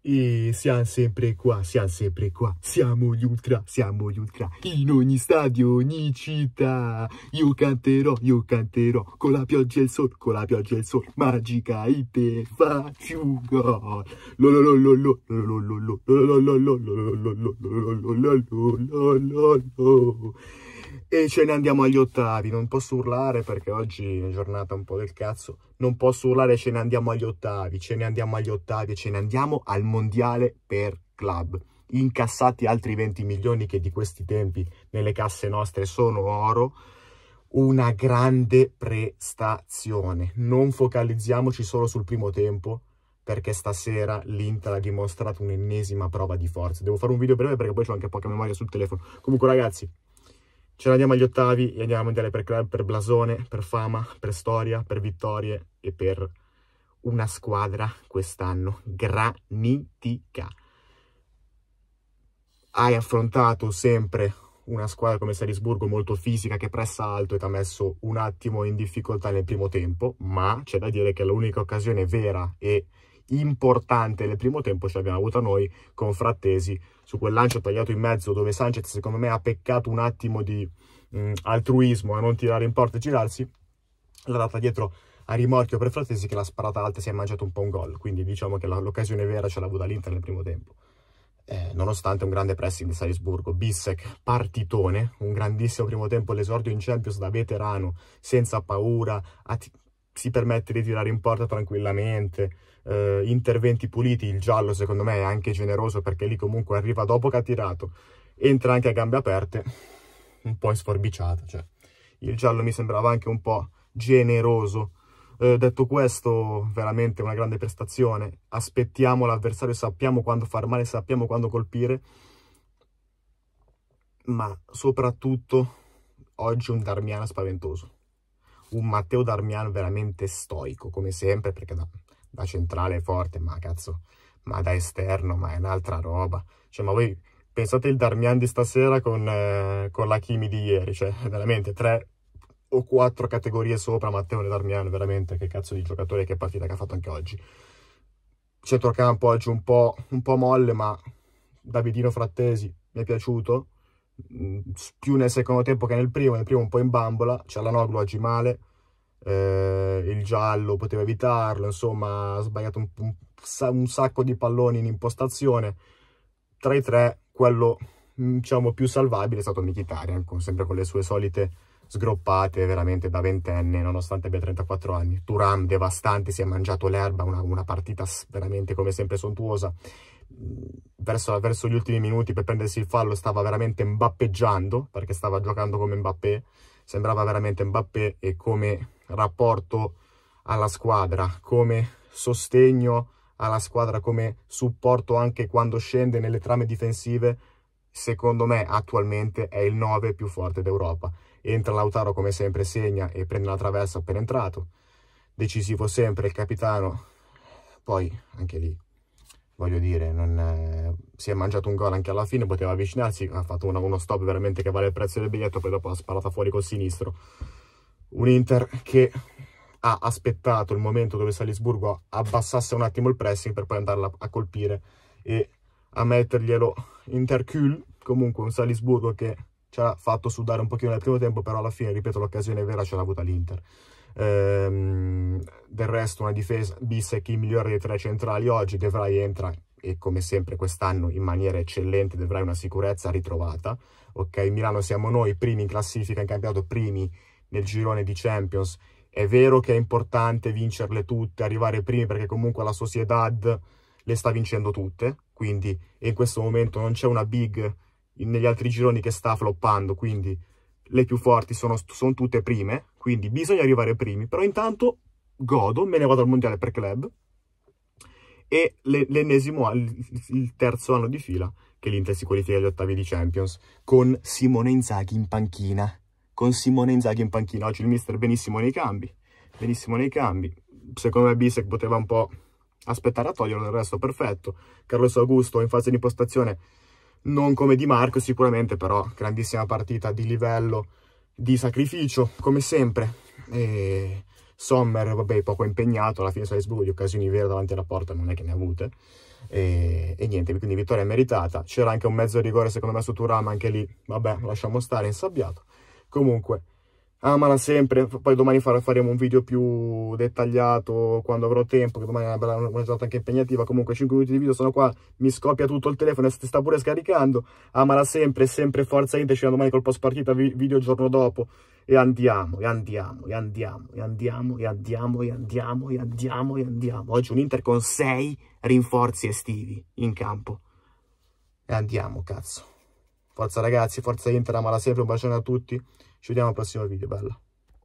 E siamo sempre qua, siamo sempre qua, siamo gli ultra, siamo gli ultra, in ogni stadio, ogni città, io canterò, io canterò, con la pioggia e il sol, con la pioggia e il sol. magica e ite faccio gol, lo e ce ne andiamo agli ottavi. Non posso urlare perché oggi è una giornata un po' del cazzo. Non posso urlare ce ne andiamo agli ottavi, ce ne andiamo agli ottavi e ce ne andiamo al mondiale per club. Incassati altri 20 milioni che di questi tempi nelle casse nostre sono oro. Una grande prestazione. Non focalizziamoci solo sul primo tempo, perché stasera l'Inter ha dimostrato un'ennesima prova di forza. Devo fare un video breve perché poi ho anche poca memoria sul telefono. Comunque ragazzi, Ce la andiamo agli ottavi e andiamo a Italia per club, per blasone, per fama, per storia, per vittorie e per una squadra quest'anno granitica. Hai affrontato sempre una squadra come Salisburgo molto fisica che pressa alto e ti ha messo un attimo in difficoltà nel primo tempo, ma c'è da dire che l'unica occasione vera e importante nel primo tempo ce l'abbiamo avuta noi con Frattesi su quel lancio tagliato in mezzo dove Sanchez secondo me ha peccato un attimo di mh, mm, altruismo a non tirare in porta e girarsi l'ha data dietro a rimorchio per Frattesi che l'ha sparata alta e si è mangiato un po' un gol quindi diciamo che l'occasione vera ce l'ha avuta l'Inter nel primo tempo eh, nonostante un grande pressing di Salisburgo, Bissek partitone, un grandissimo primo tempo, l'esordio in Champions da veterano, senza paura, si permette di tirare in porta tranquillamente, eh, interventi puliti, il giallo secondo me è anche generoso perché lì comunque arriva dopo che ha tirato, entra anche a gambe aperte, un po' sforbiciata, cioè il giallo mi sembrava anche un po' generoso. Eh, detto questo, veramente una grande prestazione, aspettiamo l'avversario, sappiamo quando far male, sappiamo quando colpire, ma soprattutto oggi un Darmiana spaventoso un Matteo Darmian veramente stoico, come sempre, perché da, da centrale è forte, ma cazzo, ma da esterno, ma è un'altra roba. Cioè, ma voi pensate il Darmian di stasera con, eh, con la Kimi di ieri, cioè, veramente, tre o quattro categorie sopra Matteo Darmian, veramente, che cazzo di giocatore, che partita che ha fatto anche oggi. Centrocampo oggi un po', un po' molle, ma Davidino Frattesi mi è piaciuto, più nel secondo tempo che nel primo, nel primo un po' in bambola, c'è la Noglu oggi male, eh, il giallo poteva evitarlo, insomma ha sbagliato un, un, un, sacco di palloni in impostazione, tra i tre quello diciamo più salvabile è stato Mkhitaryan, con, sempre con le sue solite sgroppate veramente da ventenne, nonostante abbia 34 anni. Turam devastante, si è mangiato l'erba, una, una partita veramente come sempre sontuosa verso, verso, gli ultimi minuti per prendersi il fallo stava veramente mbappeggiando, perché stava giocando come Mbappé, sembrava veramente Mbappé e come rapporto alla squadra, come sostegno alla squadra, come supporto anche quando scende nelle trame difensive, secondo me attualmente è il 9 più forte d'Europa. Entra Lautaro come sempre, segna e prende la traversa appena entrato. Decisivo sempre il capitano. Poi anche lì voglio dire, è... Eh, si è mangiato un gol anche alla fine, poteva avvicinarsi, ha fatto una, uno stop veramente che vale il prezzo del biglietto, poi dopo ha sparata fuori col sinistro. Un Inter che ha aspettato il momento dove Salisburgo abbassasse un attimo il pressing per poi andarla a colpire e a metterglielo intercul, comunque un Salisburgo che ci ha fatto sudare un pochino nel primo tempo, però alla fine, ripeto, l'occasione vera ce l'ha avuta l'Inter. Ehm, del resto una difesa Bissec il migliore dei tre centrali oggi, Devrai Vrij entra e come sempre quest'anno in maniera eccellente De una sicurezza ritrovata. Ok, Milano siamo noi, primi in classifica in campionato, primi nel girone di Champions. È vero che è importante vincerle tutte, arrivare primi perché comunque la Sociedad le sta vincendo tutte, quindi in questo momento non c'è una big negli altri gironi che sta floppando, quindi le più forti sono, sono tutte prime, quindi bisogna arrivare primi, però intanto godo, me ne vado al mondiale per club, e l'ennesimo, il terzo anno di fila, che l'Inter si qualifica agli ottavi di Champions, con Simone Inzaghi in panchina, con Simone Inzaghi in panchina, oggi il mister benissimo nei cambi, benissimo nei cambi, secondo me Bisek poteva un po' aspettare a toglierlo, il resto perfetto, Carlos Augusto in fase di impostazione non come Di Marco sicuramente, però grandissima partita di livello, di sacrificio, come sempre. E Sommer, vabbè, poco impegnato, alla fine Salisbury di occasioni vere davanti alla porta non è che ne ha avute. E, e niente, quindi vittoria meritata. C'era anche un mezzo rigore secondo me su Turam, anche lì, vabbè, lasciamo stare, insabbiato. Comunque amala sempre, poi domani faremo un video più dettagliato quando avrò tempo, che domani è una, bella, giornata anche impegnativa, comunque 5 minuti di video sono qua, mi scoppia tutto il telefono e si sta pure scaricando, amala sempre, sempre forza Inter, ci vediamo domani col post partita, video il giorno dopo, e andiamo, e andiamo, e andiamo, e andiamo, e andiamo, e andiamo, e andiamo, e andiamo, oggi un Inter con 6 rinforzi estivi in campo, e andiamo cazzo, forza ragazzi, forza Inter, amala sempre, un bacione a tutti, ci vediamo al prossimo video, bella!